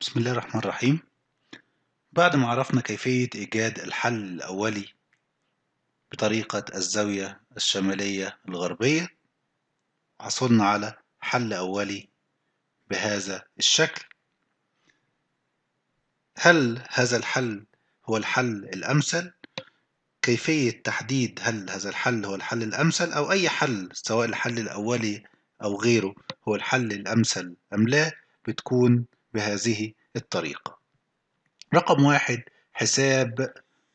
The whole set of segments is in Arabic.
بسم الله الرحمن الرحيم بعد ما عرفنا كيفية إيجاد الحل الأولي بطريقة الزاوية الشمالية الغربية حصلنا على حل أولي بهذا الشكل هل هذا الحل هو الحل الأمثل؟ كيفية تحديد هل هذا الحل هو الحل الأمثل أو أي حل سواء الحل الأولي أو غيره هو الحل الأمثل أم لا بتكون بهذه الطريقة رقم واحد حساب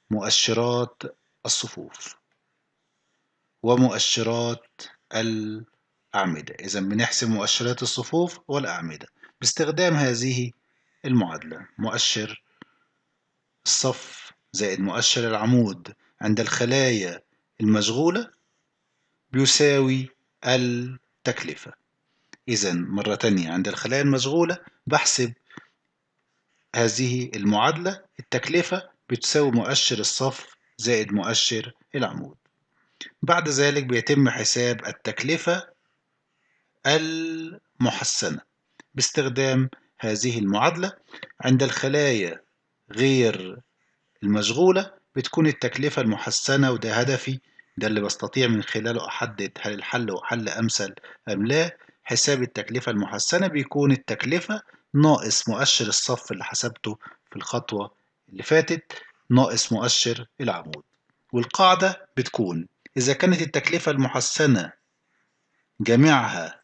مؤشرات الصفوف ومؤشرات الأعمدة إذا بنحسب مؤشرات الصفوف والأعمدة باستخدام هذه المعادلة مؤشر الصف زائد مؤشر العمود عند الخلايا المشغولة بيساوي التكلفة إذا مرة تانية عند الخلايا المشغولة بحسب هذه المعادلة التكلفة بتساوي مؤشر الصف زائد مؤشر العمود بعد ذلك بيتم حساب التكلفة المحسنة باستخدام هذه المعادلة عند الخلايا غير المشغولة بتكون التكلفة المحسنة وده هدفي ده اللي بستطيع من خلاله أحدد هل الحل هو حل أمثل أم لا حساب التكلفة المحسنة بيكون التكلفة ناقص مؤشر الصف اللي حسبته في الخطوة اللي فاتت ناقص مؤشر العمود والقاعدة بتكون إذا كانت التكلفة المحسنة جميعها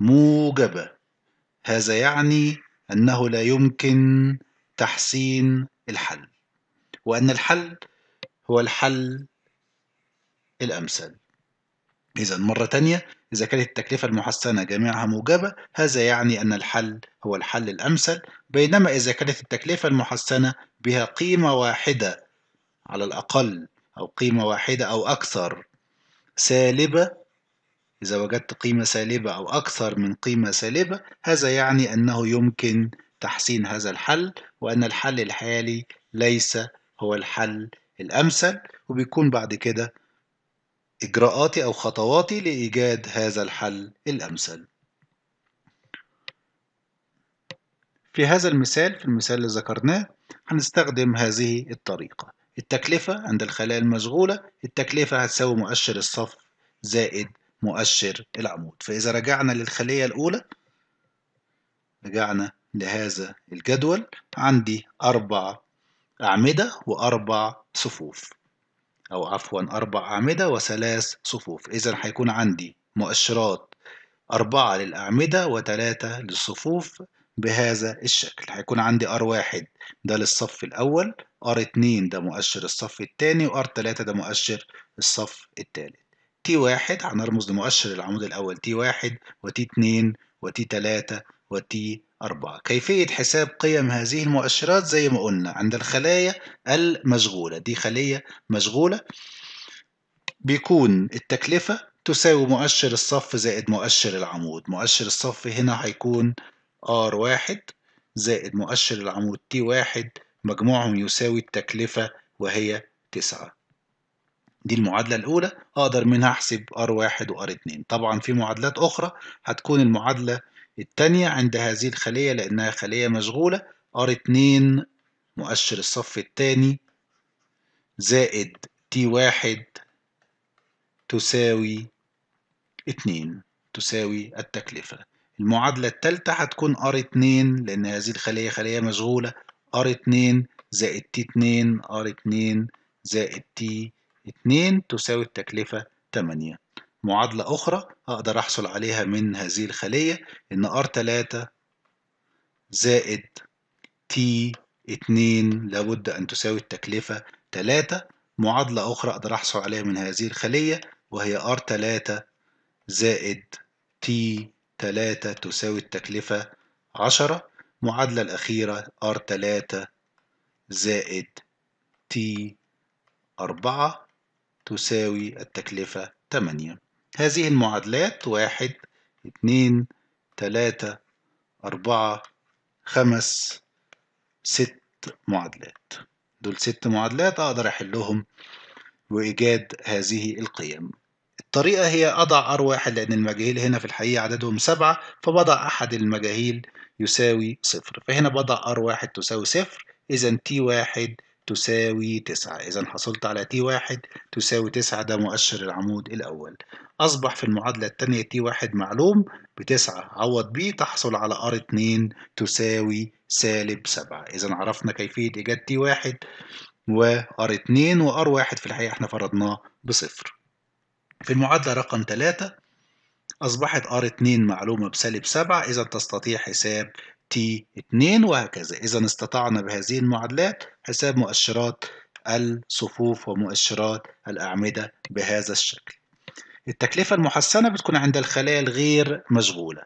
موجبة هذا يعني أنه لا يمكن تحسين الحل وأن الحل هو الحل الأمثل إذا مرة تانية إذا كانت التكلفة المحسنة جميعها موجبة هذا يعني أن الحل هو الحل الأمثل بينما إذا كانت التكلفة المحسنة بها قيمة واحدة على الأقل أو قيمة واحدة أو أكثر سالبة إذا وجدت قيمة سالبة أو أكثر من قيمة سالبة هذا يعني أنه يمكن تحسين هذا الحل وأن الحل الحالي ليس هو الحل الأمثل وبيكون بعد كده إجراءاتي أو خطواتي لإيجاد هذا الحل الأمثل في هذا المثال في المثال اللي ذكرناه هنستخدم هذه الطريقة التكلفة عند الخلايا المشغولة التكلفة هتساوي مؤشر الصف زائد مؤشر العمود فإذا رجعنا للخلية الأولى رجعنا لهذا الجدول عندي أربع أعمدة وأربع صفوف أو عفوا أربع أعمدة وثلاث صفوف إذا هيكون عندي مؤشرات أربعة للأعمدة وثلاثة للصفوف بهذا الشكل هيكون عندي R1 ده للصف الأول R2 ده مؤشر الصف الثاني R3 ده مؤشر الصف الثالث T1 هنرمز لمؤشر العمود الأول T1 وT2 وT3 وT أربعة كيفية حساب قيم هذه المؤشرات زي ما قلنا عند الخلايا المشغولة دي خلية مشغولة بيكون التكلفة تساوي مؤشر الصف زائد مؤشر العمود مؤشر الصف هنا هيكون R1 زائد مؤشر العمود T1 مجموعهم يساوي التكلفة وهي 9 دي المعادلة الأولى أقدر منها أحسب R1 و R2 طبعا في معادلات أخرى هتكون المعادلة الثانية عند هذه الخلية لأنها خلية مشغولة R2 مؤشر الصف الثاني زائد T1 تساوي 2 تساوي التكلفة المعادلة الثالثة هتكون R2 لأن هذه الخلية خلية مشغولة R2 زائد T2 R2 زائد T2 تساوي التكلفة 8 معادلة أخرى أقدر أحصل عليها من هذه الخلية إن R3 زائد T2 لابد أن تساوي التكلفة 3 معادلة أخرى أقدر أحصل عليها من هذه الخلية وهي R3 زائد T3 تساوي التكلفة 10 معادله الاخيره الأخيرة R3 زائد T4 تساوي التكلفة 8 هذه المعادلات واحد اتنين تلاتة أربعة خمس ست معادلات دول ست معادلات أقدر أحلهم وإيجاد هذه القيم الطريقة هي أضع واحد لأن المجاهيل هنا في الحقيقة عددهم سبعة فبضع أحد المجاهيل يساوي صفر فهنا بضع r واحد تساوي صفر إذا واحد تساوي 9 إذا حصلت على T1 تساوي 9 ده مؤشر العمود الأول أصبح في المعادلة الثانية T1 معلوم بتسعة عوض بي تحصل على R2 تساوي سالب 7 إذا عرفنا كيفية إيجاد T1 و R2 و R1 في الحقيقة احنا فرضناه بصفر في المعادلة رقم 3 أصبحت R2 معلومة بسالب 7 إذا تستطيع حساب T2 وهكذا إذا استطعنا بهذه المعادلات حساب مؤشرات الصفوف ومؤشرات الأعمدة بهذا الشكل التكلفة المحسنة بتكون عند الخلايا الغير مشغولة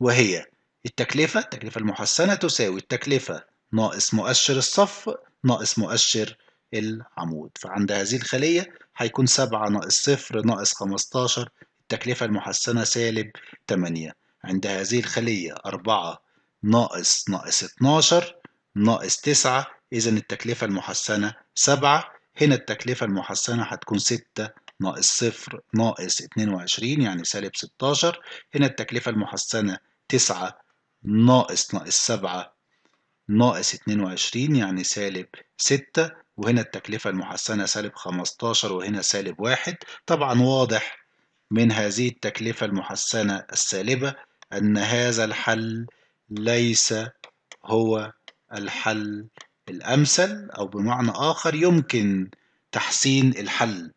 وهي التكلفة التكلفة المحسنة تساوي التكلفة ناقص مؤشر الصف ناقص مؤشر العمود فعند هذه الخلية هيكون 7 ناقص 0 ناقص 15 التكلفة المحسنة سالب 8 عند هذه الخلية 4 ناقص ناقص 12 ناقص 9 إذا التكلفة المحسنة 7 هنا التكلفة المحسنة هتكون 6 ناقص 0 ناقص 22 يعني سالب 16 هنا التكلفة المحسنة 9 ناقص ناقص 7 ناقص 22 يعني سالب 6 وهنا التكلفة المحسنة سالب 15 وهنا سالب 1 طبعا واضح من هذه التكلفة المحسنة السالبة أن هذا الحل ليس هو الحل الأمثل أو بمعنى آخر يمكن تحسين الحل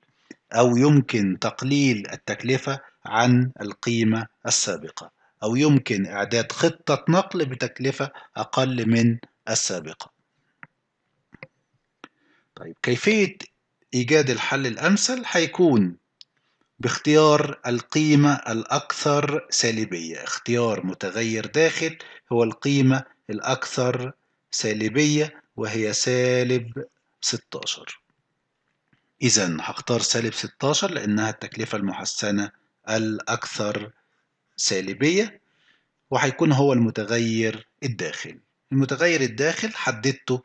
أو يمكن تقليل التكلفة عن القيمة السابقة أو يمكن إعداد خطة نقل بتكلفة أقل من السابقة. طيب كيفية إيجاد الحل الأمثل هيكون باختيار القيمة الأكثر سالبية، اختيار متغير داخل هو القيمة الأكثر سالبية وهي سالب 16 إذا هختار سالب 16 لأنها التكلفة المحسنة الأكثر سالبية وهيكون هو المتغير الداخل المتغير الداخل حددته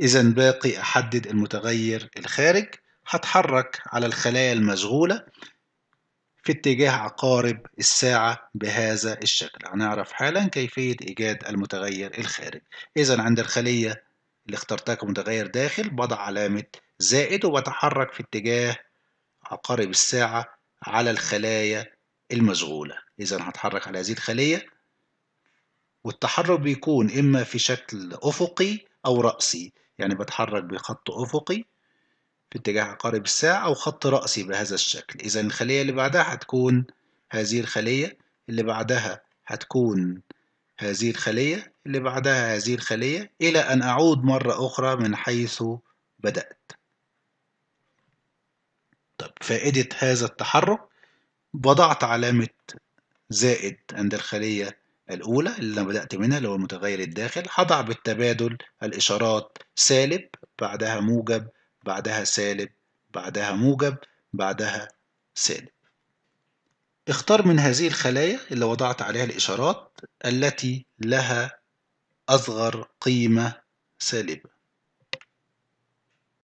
إذا باقي أحدد المتغير الخارج هتحرك على الخلايا المشغولة في اتجاه عقارب الساعة بهذا الشكل هنعرف حالا كيفية إيجاد المتغير الخارج إذا عند الخلية اللي اخترتها كمتغير داخل بضع علامة زائد وبتحرك في اتجاه عقارب الساعة على الخلايا المشغولة إذا هتحرك على هذه الخلية والتحرك بيكون إما في شكل أفقي أو رأسي يعني بتحرك بخط أفقي في اتجاه عقارب الساعة أو خط رأسي بهذا الشكل إذا الخلية اللي بعدها هتكون هذه الخلية اللي بعدها هتكون هذه الخلية اللي بعدها هذه الخلية إلى أن أعود مرة أخرى من حيث بدأت طب فائدة هذا التحرك وضعت علامة زائد عند الخلية الأولى اللي أنا بدأت منها اللي هو المتغير الداخل هضع بالتبادل الإشارات سالب بعدها موجب بعدها سالب بعدها موجب بعدها سالب اختار من هذه الخلايا اللي وضعت عليها الإشارات التي لها أصغر قيمة سالبة